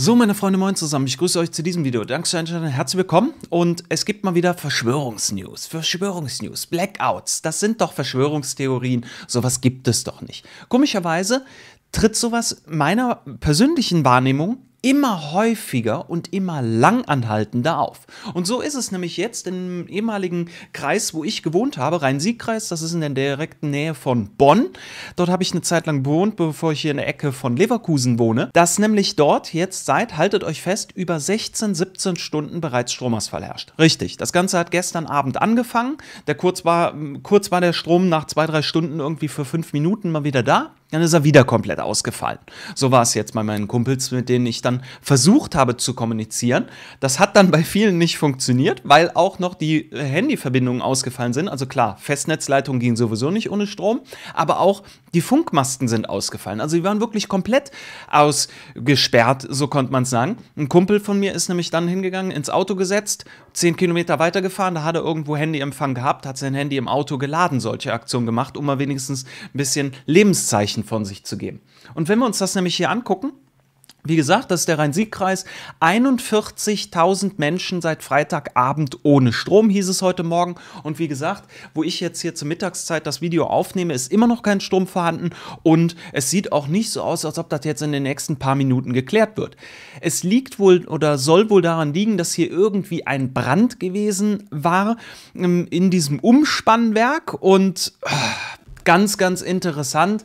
So, meine Freunde, moin zusammen. Ich grüße euch zu diesem Video. Danke fürs für herzlich willkommen. Und es gibt mal wieder Verschwörungsnews. Verschwörungsnews, Blackouts. Das sind doch Verschwörungstheorien. Sowas gibt es doch nicht. Komischerweise tritt sowas meiner persönlichen Wahrnehmung immer häufiger und immer langanhaltender auf. Und so ist es nämlich jetzt im ehemaligen Kreis, wo ich gewohnt habe, Rhein-Sieg-Kreis, das ist in der direkten Nähe von Bonn. Dort habe ich eine Zeit lang gewohnt, bevor ich hier in der Ecke von Leverkusen wohne, dass nämlich dort jetzt seit, haltet euch fest, über 16, 17 Stunden bereits Stromausfall herrscht. Richtig, das Ganze hat gestern Abend angefangen, der kurz war, kurz war der Strom nach zwei, drei Stunden irgendwie für fünf Minuten mal wieder da dann ist er wieder komplett ausgefallen. So war es jetzt bei meinen Kumpels, mit denen ich dann versucht habe zu kommunizieren. Das hat dann bei vielen nicht funktioniert, weil auch noch die äh, Handyverbindungen ausgefallen sind. Also klar, Festnetzleitungen gehen sowieso nicht ohne Strom, aber auch die Funkmasten sind ausgefallen. Also die waren wirklich komplett ausgesperrt, so konnte man es sagen. Ein Kumpel von mir ist nämlich dann hingegangen, ins Auto gesetzt, zehn Kilometer weitergefahren, da hat er irgendwo Handyempfang gehabt, hat sein Handy im Auto geladen, solche Aktionen gemacht, um mal wenigstens ein bisschen Lebenszeichen Zeichen von sich zu geben. Und wenn wir uns das nämlich hier angucken, wie gesagt, das ist der Rhein-Sieg-Kreis. 41.000 Menschen seit Freitagabend ohne Strom, hieß es heute Morgen. Und wie gesagt, wo ich jetzt hier zur Mittagszeit das Video aufnehme, ist immer noch kein Strom vorhanden. Und es sieht auch nicht so aus, als ob das jetzt in den nächsten paar Minuten geklärt wird. Es liegt wohl oder soll wohl daran liegen, dass hier irgendwie ein Brand gewesen war ähm, in diesem Umspannwerk. Und äh, ganz, ganz interessant,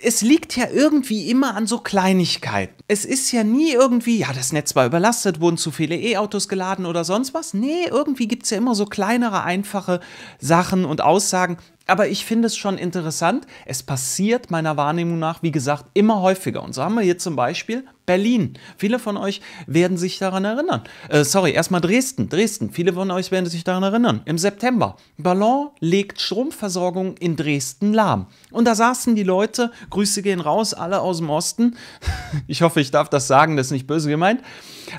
es liegt ja irgendwie immer an so Kleinigkeiten. Es ist ja nie irgendwie, ja, das Netz war überlastet, wurden zu viele E-Autos geladen oder sonst was. Nee, irgendwie gibt es ja immer so kleinere, einfache Sachen und Aussagen, aber ich finde es schon interessant. Es passiert meiner Wahrnehmung nach, wie gesagt, immer häufiger. Und so haben wir hier zum Beispiel Berlin. Viele von euch werden sich daran erinnern. Äh, sorry, erstmal Dresden. Dresden. Viele von euch werden sich daran erinnern. Im September. Ballon legt Stromversorgung in Dresden lahm. Und da saßen die Leute, Grüße gehen raus, alle aus dem Osten. ich hoffe, ich darf das sagen, das ist nicht böse gemeint.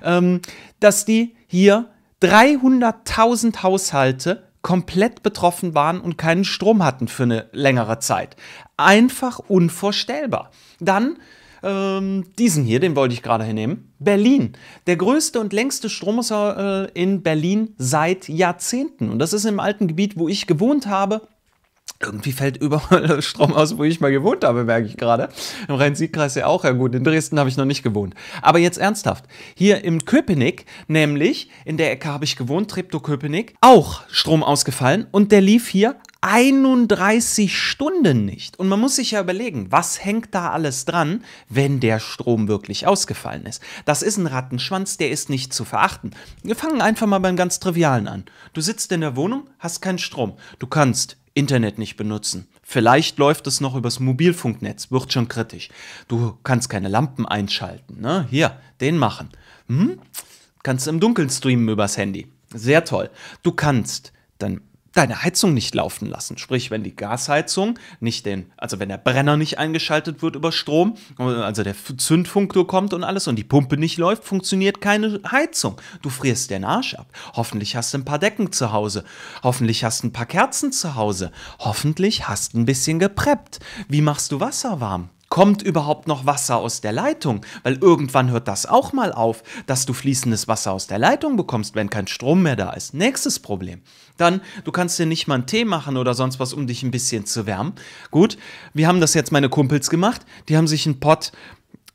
Ähm, dass die hier 300.000 Haushalte komplett betroffen waren und keinen Strom hatten für eine längere Zeit. Einfach unvorstellbar. Dann ähm, diesen hier, den wollte ich gerade hinnehmen. Berlin. Der größte und längste Stromausfall äh, in Berlin seit Jahrzehnten. Und das ist im alten Gebiet, wo ich gewohnt habe irgendwie fällt überall Strom aus, wo ich mal gewohnt habe, merke ich gerade. Im Rhein-Sieg-Kreis ja auch, ja gut, in Dresden habe ich noch nicht gewohnt. Aber jetzt ernsthaft, hier im Köpenick, nämlich in der Ecke habe ich gewohnt, Treptow-Köpenick, auch Strom ausgefallen und der lief hier 31 Stunden nicht. Und man muss sich ja überlegen, was hängt da alles dran, wenn der Strom wirklich ausgefallen ist. Das ist ein Rattenschwanz, der ist nicht zu verachten. Wir fangen einfach mal beim ganz Trivialen an. Du sitzt in der Wohnung, hast keinen Strom. Du kannst Internet nicht benutzen. Vielleicht läuft es noch übers Mobilfunknetz, wird schon kritisch. Du kannst keine Lampen einschalten, ne? Hier, den machen. Hm? Kannst im Dunkeln streamen übers Handy. Sehr toll. Du kannst dann deine Heizung nicht laufen lassen. Sprich, wenn die Gasheizung nicht den, also wenn der Brenner nicht eingeschaltet wird über Strom, also der Zündfunktor kommt und alles und die Pumpe nicht läuft, funktioniert keine Heizung. Du frierst den Arsch ab. Hoffentlich hast du ein paar Decken zu Hause. Hoffentlich hast du ein paar Kerzen zu Hause. Hoffentlich hast du ein bisschen gepreppt. Wie machst du Wasser warm? kommt überhaupt noch Wasser aus der Leitung? Weil irgendwann hört das auch mal auf, dass du fließendes Wasser aus der Leitung bekommst, wenn kein Strom mehr da ist. Nächstes Problem. Dann, du kannst dir nicht mal einen Tee machen oder sonst was, um dich ein bisschen zu wärmen. Gut, wie haben das jetzt meine Kumpels gemacht. Die haben sich einen Pott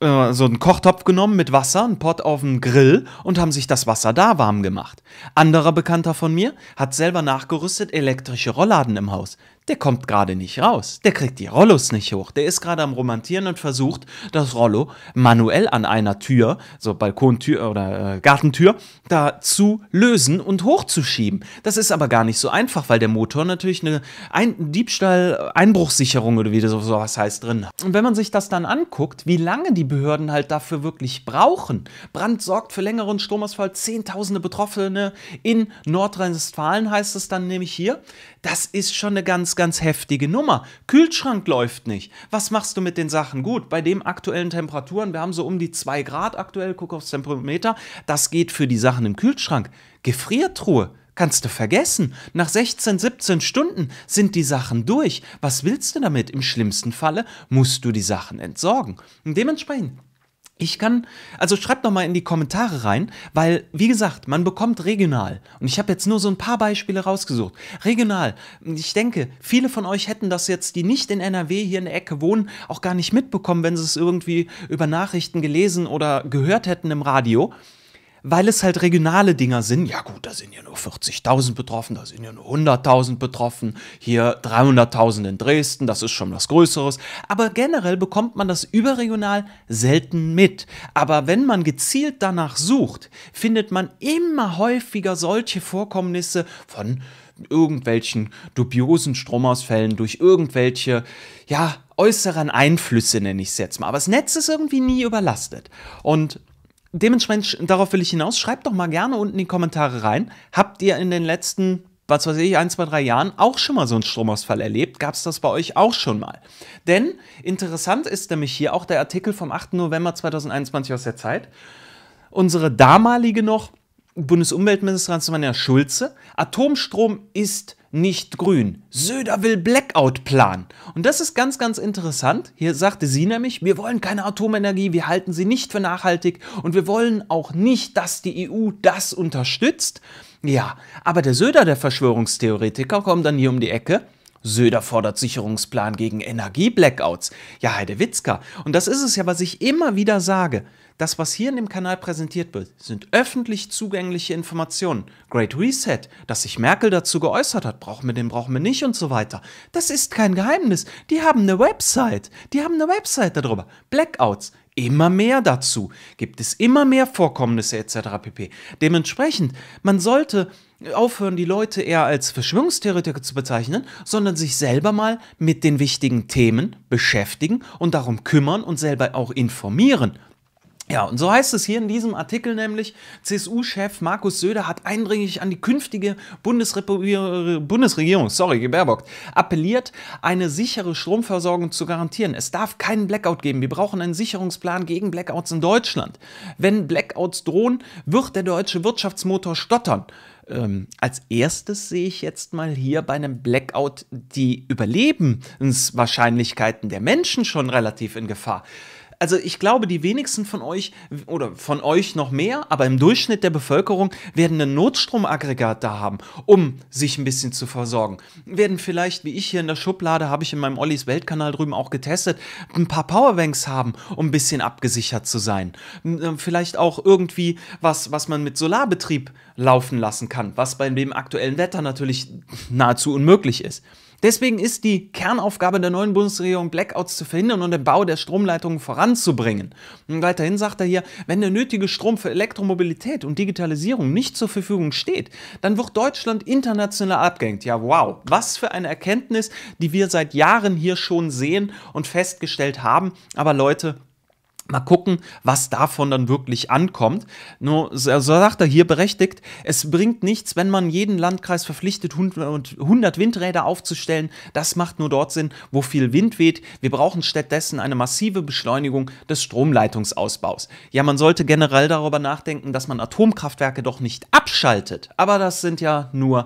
äh, so einen Kochtopf genommen mit Wasser, einen Pott auf den Grill und haben sich das Wasser da warm gemacht. Anderer Bekannter von mir hat selber nachgerüstet elektrische Rollladen im Haus der kommt gerade nicht raus. Der kriegt die Rollos nicht hoch. Der ist gerade am Romantieren und versucht, das Rollo manuell an einer Tür, so Balkontür äh, oder äh, Gartentür, da zu lösen und hochzuschieben. Das ist aber gar nicht so einfach, weil der Motor natürlich eine Ein Diebstahl, einbruchssicherung oder wie das sowas heißt drin hat. Und wenn man sich das dann anguckt, wie lange die Behörden halt dafür wirklich brauchen. Brand sorgt für längeren Stromausfall, zehntausende Betroffene in Nordrhein-Westfalen heißt es dann nämlich hier das ist schon eine ganz, ganz heftige Nummer. Kühlschrank läuft nicht. Was machst du mit den Sachen? Gut, bei den aktuellen Temperaturen, wir haben so um die 2 Grad aktuell, guck aufs Temperometer, das geht für die Sachen im Kühlschrank. Gefriertruhe, Kannst du vergessen. Nach 16, 17 Stunden sind die Sachen durch. Was willst du damit? Im schlimmsten Falle musst du die Sachen entsorgen. Und dementsprechend ich kann, also schreibt doch mal in die Kommentare rein, weil, wie gesagt, man bekommt regional. Und ich habe jetzt nur so ein paar Beispiele rausgesucht. Regional. Ich denke, viele von euch hätten das jetzt, die nicht in NRW hier in der Ecke wohnen, auch gar nicht mitbekommen, wenn sie es irgendwie über Nachrichten gelesen oder gehört hätten im Radio weil es halt regionale Dinger sind. Ja gut, da sind ja nur 40.000 betroffen, da sind ja nur 100.000 betroffen, hier 300.000 in Dresden, das ist schon was Größeres. Aber generell bekommt man das überregional selten mit. Aber wenn man gezielt danach sucht, findet man immer häufiger solche Vorkommnisse von irgendwelchen dubiosen Stromausfällen durch irgendwelche, ja, äußeren Einflüsse nenne ich es jetzt mal. Aber das Netz ist irgendwie nie überlastet. Und dementsprechend, darauf will ich hinaus, schreibt doch mal gerne unten in die Kommentare rein. Habt ihr in den letzten, was weiß ich, ein, zwei, drei Jahren auch schon mal so einen Stromausfall erlebt? Gab es das bei euch auch schon mal? Denn interessant ist nämlich hier auch der Artikel vom 8. November 2021 aus der Zeit. Unsere damalige noch Bundesumweltministerin Svenja Schulze, Atomstrom ist nicht grün. Söder will blackout planen. Und das ist ganz, ganz interessant. Hier sagte sie nämlich, wir wollen keine Atomenergie, wir halten sie nicht für nachhaltig und wir wollen auch nicht, dass die EU das unterstützt. Ja, aber der Söder, der Verschwörungstheoretiker, kommt dann hier um die Ecke Söder fordert Sicherungsplan gegen Energieblackouts. Ja, Heidewitzka. Und das ist es ja, was ich immer wieder sage. Das, was hier in dem Kanal präsentiert wird, sind öffentlich zugängliche Informationen. Great Reset, dass sich Merkel dazu geäußert hat, brauchen wir den, brauchen wir nicht und so weiter. Das ist kein Geheimnis. Die haben eine Website. Die haben eine Website darüber. Blackouts immer mehr dazu, gibt es immer mehr Vorkommnisse etc. pp. Dementsprechend, man sollte aufhören, die Leute eher als Verschwörungstheoretiker zu bezeichnen, sondern sich selber mal mit den wichtigen Themen beschäftigen und darum kümmern und selber auch informieren. Ja, und so heißt es hier in diesem Artikel nämlich, CSU-Chef Markus Söder hat eindringlich an die künftige Bundesregierung, sorry, gebärbockt, appelliert, eine sichere Stromversorgung zu garantieren. Es darf keinen Blackout geben. Wir brauchen einen Sicherungsplan gegen Blackouts in Deutschland. Wenn Blackouts drohen, wird der deutsche Wirtschaftsmotor stottern. Ähm, als erstes sehe ich jetzt mal hier bei einem Blackout die Überlebenswahrscheinlichkeiten der Menschen schon relativ in Gefahr also ich glaube, die wenigsten von euch oder von euch noch mehr, aber im Durchschnitt der Bevölkerung werden ein Notstromaggregat da haben, um sich ein bisschen zu versorgen. Werden vielleicht, wie ich hier in der Schublade, habe ich in meinem Ollis Weltkanal drüben auch getestet, ein paar Powerbanks haben, um ein bisschen abgesichert zu sein. Äh, vielleicht auch irgendwie was, was man mit Solarbetrieb laufen lassen kann, was bei dem aktuellen Wetter natürlich nahezu unmöglich ist. Deswegen ist die Kernaufgabe der neuen Bundesregierung, Blackouts zu verhindern und den Bau der Stromleitungen voranzubringen. Und weiterhin sagt er hier, wenn der nötige Strom für Elektromobilität und Digitalisierung nicht zur Verfügung steht, dann wird Deutschland international abgehängt. Ja, wow, was für eine Erkenntnis, die wir seit Jahren hier schon sehen und festgestellt haben. Aber Leute, Mal gucken, was davon dann wirklich ankommt. Nur, so sagt er hier berechtigt, es bringt nichts, wenn man jeden Landkreis verpflichtet, 100 Windräder aufzustellen. Das macht nur dort Sinn, wo viel Wind weht. Wir brauchen stattdessen eine massive Beschleunigung des Stromleitungsausbaus. Ja, man sollte generell darüber nachdenken, dass man Atomkraftwerke doch nicht abschaltet. Aber das sind ja nur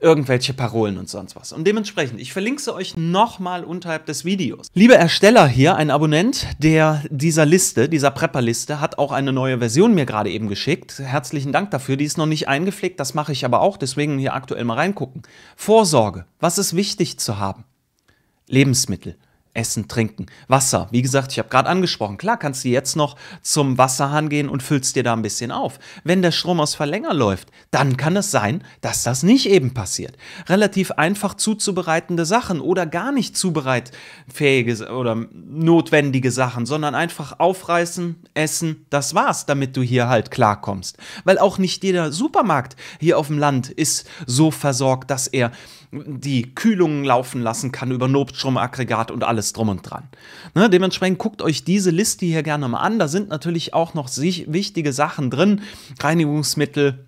irgendwelche Parolen und sonst was. Und dementsprechend, ich verlinke sie euch nochmal unterhalb des Videos. Lieber Ersteller hier, ein Abonnent der dieser Liste, dieser Prepper-Liste, hat auch eine neue Version mir gerade eben geschickt. Herzlichen Dank dafür. Die ist noch nicht eingepflegt, das mache ich aber auch, deswegen hier aktuell mal reingucken. Vorsorge, was ist wichtig zu haben? Lebensmittel. Essen, Trinken. Wasser, wie gesagt, ich habe gerade angesprochen. Klar kannst du jetzt noch zum Wasserhahn gehen und füllst dir da ein bisschen auf. Wenn der Strom aus Verlänger läuft, dann kann es sein, dass das nicht eben passiert. Relativ einfach zuzubereitende Sachen oder gar nicht zubereitfähige oder notwendige Sachen, sondern einfach aufreißen, essen, das war's, damit du hier halt klarkommst. Weil auch nicht jeder Supermarkt hier auf dem Land ist so versorgt, dass er die Kühlungen laufen lassen kann über Notstromaggregat und alles drum und dran. Ne, dementsprechend guckt euch diese Liste hier gerne mal an. Da sind natürlich auch noch wichtige Sachen drin. Reinigungsmittel,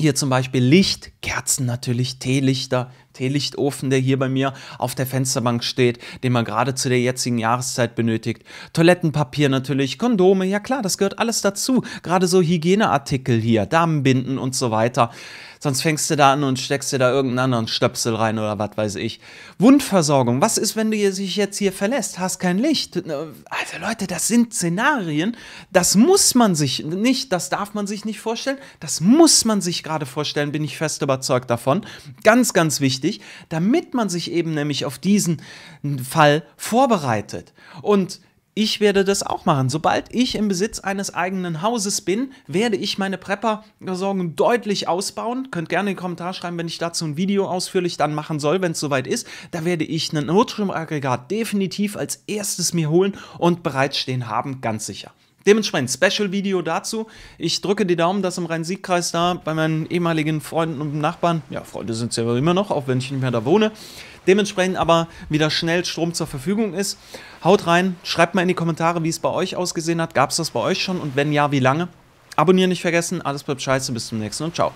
hier zum Beispiel Licht, Kerzen natürlich, Teelichter, Teelichtofen, der hier bei mir auf der Fensterbank steht, den man gerade zu der jetzigen Jahreszeit benötigt. Toilettenpapier natürlich, Kondome, ja klar, das gehört alles dazu. Gerade so Hygieneartikel hier, Damenbinden und so weiter. Sonst fängst du da an und steckst dir da irgendeinen anderen Stöpsel rein oder was weiß ich. Wundversorgung, was ist, wenn du dich jetzt hier verlässt, hast kein Licht? Also Leute, das sind Szenarien, das muss man sich nicht, das darf man sich nicht vorstellen, das muss man sich gerade vorstellen, bin ich fest überzeugt davon. Ganz, ganz wichtig wichtig, damit man sich eben nämlich auf diesen Fall vorbereitet. Und ich werde das auch machen. Sobald ich im Besitz eines eigenen Hauses bin, werde ich meine Prepper-Sorgen deutlich ausbauen. Könnt gerne in den Kommentar schreiben, wenn ich dazu ein Video ausführlich dann machen soll, wenn es soweit ist. Da werde ich einen Notstromaggregat definitiv als erstes mir holen und bereitstehen haben, ganz sicher. Dementsprechend Special-Video dazu. Ich drücke die Daumen, dass im Rhein-Sieg-Kreis da bei meinen ehemaligen Freunden und Nachbarn, ja, Freunde sind es ja immer noch, auch wenn ich nicht mehr da wohne, dementsprechend aber wieder schnell Strom zur Verfügung ist. Haut rein, schreibt mal in die Kommentare, wie es bei euch ausgesehen hat. Gab es das bei euch schon und wenn ja, wie lange? Abonnieren nicht vergessen. Alles bleibt scheiße, bis zum nächsten und ciao.